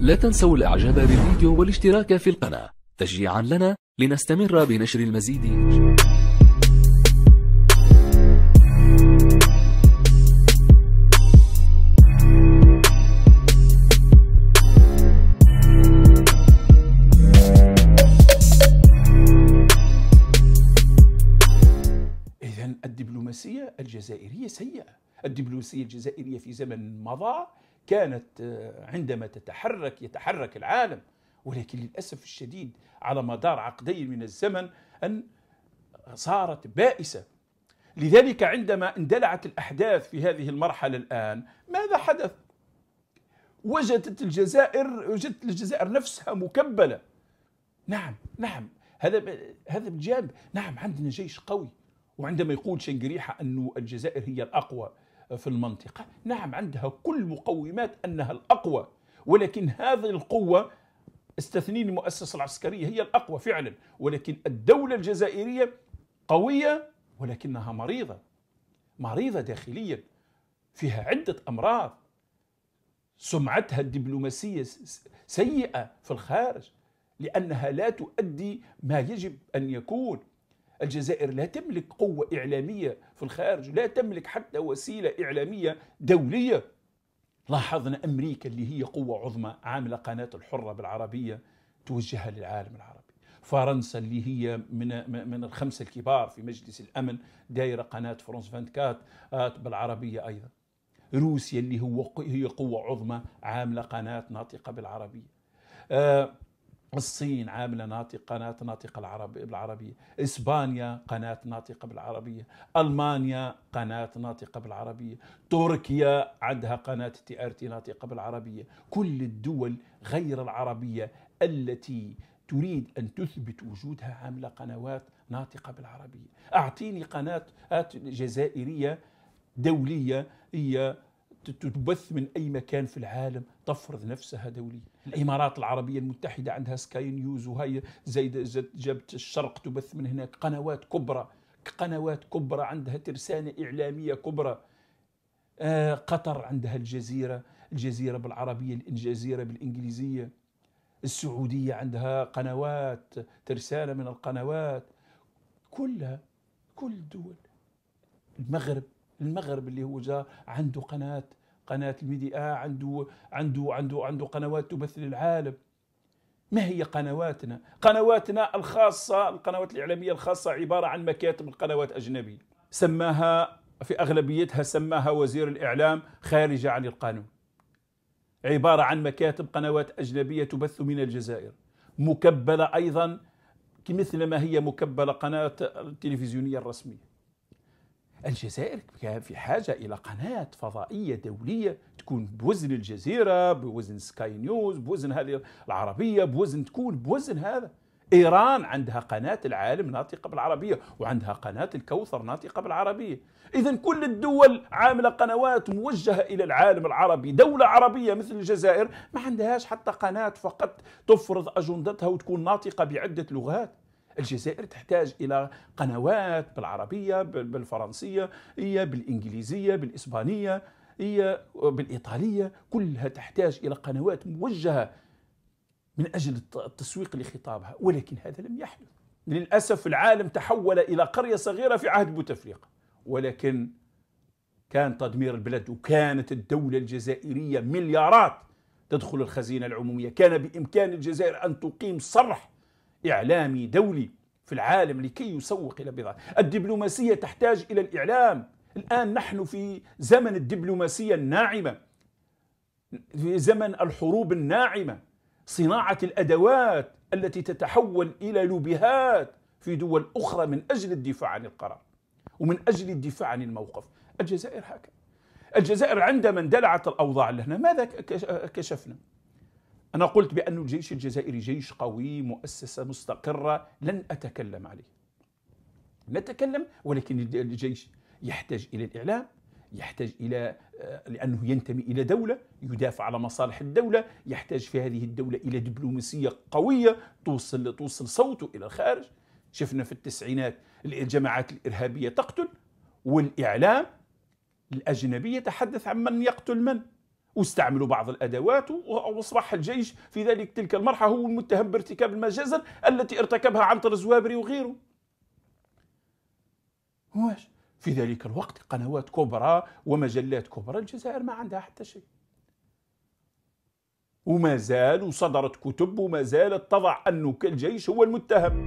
لا تنسوا الإعجاب بالفيديو والاشتراك في القناة تشجيعا لنا لنستمر بنشر المزيد الدبلوماسية الجزائرية سيئة الدبلوماسية الجزائرية في زمن مضى كانت آه، عندما تتحرك يتحرك العالم ولكن للأسف الشديد على مدار عقدين من الزمن أن صارت بائسة لذلك عندما اندلعت الأحداث في هذه المرحلة الآن ماذا حدث؟ وجدت الجزائر وجدت الجزائر نفسها مكبلة نعم نعم هذا هذا بالجانب نعم عندنا جيش قوي وعندما يقول شنقريحة أن الجزائر هي الأقوى في المنطقة نعم عندها كل مقومات أنها الأقوى ولكن هذه القوة استثنين المؤسسة العسكرية هي الأقوى فعلا ولكن الدولة الجزائرية قوية ولكنها مريضة مريضة داخليا فيها عدة أمراض سمعتها الدبلوماسية سيئة في الخارج لأنها لا تؤدي ما يجب أن يكون الجزائر لا تملك قوة إعلامية في الخارج لا تملك حتى وسيلة إعلامية دولية لاحظنا أمريكا اللي هي قوة عظمى عاملة قناة الحرة بالعربية توجهها للعالم العربي فرنسا اللي هي من من الخمسه الكبار في مجلس الامن دايره قناه فرنس 24 آه، بالعربيه ايضا روسيا اللي هو هي قوه عظمى عامله قناه ناطقه بالعربيه آه، الصين عامله ناطق قناه ناطقه العرب بالعربيه، اسبانيا قناه ناطقه بالعربيه، المانيا قناه ناطقه بالعربيه، تركيا عندها قناه تي ار تي ناطقه بالعربيه، كل الدول غير العربيه التي تريد ان تثبت وجودها عامله قنوات ناطقه بالعربيه، اعطيني قناه جزائريه دوليه هي تبث من أي مكان في العالم تفرض نفسها دوليا الإمارات العربية المتحدة عندها سكاي نيوز وهي زي جبت الشرق تبث من هناك قنوات كبرى قنوات كبرى عندها ترسانة إعلامية كبرى آه قطر عندها الجزيرة الجزيرة بالعربية الجزيرة بالإنجليزية السعودية عندها قنوات ترسانة من القنوات كلها كل دول المغرب المغرب اللي هو جا عنده قناه قناه الميديا عنده عنده عنده عنده قنوات تمثل العالم ما هي قنواتنا؟ قنواتنا الخاصة القنوات الإعلامية الخاصة عبارة عن مكاتب القنوات أجنبية سماها في أغلبيتها سماها وزير الإعلام خارجة عن القانون عبارة عن مكاتب قنوات أجنبية تبث من الجزائر مكبلة أيضا مثل ما هي مكبلة قناة التلفزيونية الرسمية الجزائر في حاجة إلى قناة فضائية دولية تكون بوزن الجزيرة بوزن سكاي نيوز بوزن هذه العربية بوزن تكون بوزن هذا إيران عندها قناة العالم ناطقة بالعربية وعندها قناة الكوثر ناطقة بالعربية إذا كل الدول عاملة قنوات موجهة إلى العالم العربي دولة عربية مثل الجزائر ما عندهاش حتى قناة فقط تفرض أجندتها وتكون ناطقة بعدة لغات الجزائر تحتاج إلى قنوات بالعربية بالفرنسية هي بالإنجليزية بالإسبانية هي بالإيطالية كلها تحتاج إلى قنوات موجهة من أجل التسويق لخطابها ولكن هذا لم يحدث للأسف العالم تحول إلى قرية صغيرة في عهد بوتفليقة ولكن كان تدمير البلد وكانت الدولة الجزائرية مليارات تدخل الخزينة العمومية كان بإمكان الجزائر أن تقيم صرح إعلامي دولي في العالم لكي يسوق إلى بضاعة الدبلوماسية تحتاج إلى الإعلام الآن نحن في زمن الدبلوماسية الناعمة في زمن الحروب الناعمة صناعة الأدوات التي تتحول إلى لوبهات في دول أخرى من أجل الدفاع عن القرار ومن أجل الدفاع عن الموقف الجزائر هكذا الجزائر عندما اندلعت الأوضاع لهنا ماذا كشفنا أنا قلت بأن الجيش الجزائري جيش قوي مؤسسة مستقرة لن أتكلم عليه نتكلم ولكن الجيش يحتاج إلى الإعلام يحتاج إلى آه، لأنه ينتمي إلى دولة يدافع على مصالح الدولة يحتاج في هذه الدولة إلى دبلوماسية قوية توصل توصل صوته إلى الخارج شفنا في التسعينات الجماعات الإرهابية تقتل والإعلام الأجنبي يتحدث عن من يقتل من واستعملوا بعض الأدوات وأصبح الجيش في ذلك تلك المرحلة هو المتهم بارتكاب المجازر التي ارتكبها عنتر الزوابري وغيره واش في ذلك الوقت قنوات كبرى ومجلات كبرى الجزائر ما عندها حتى شيء وما زال وصدرت كتب وما زالت تضع انه الجيش هو المتهم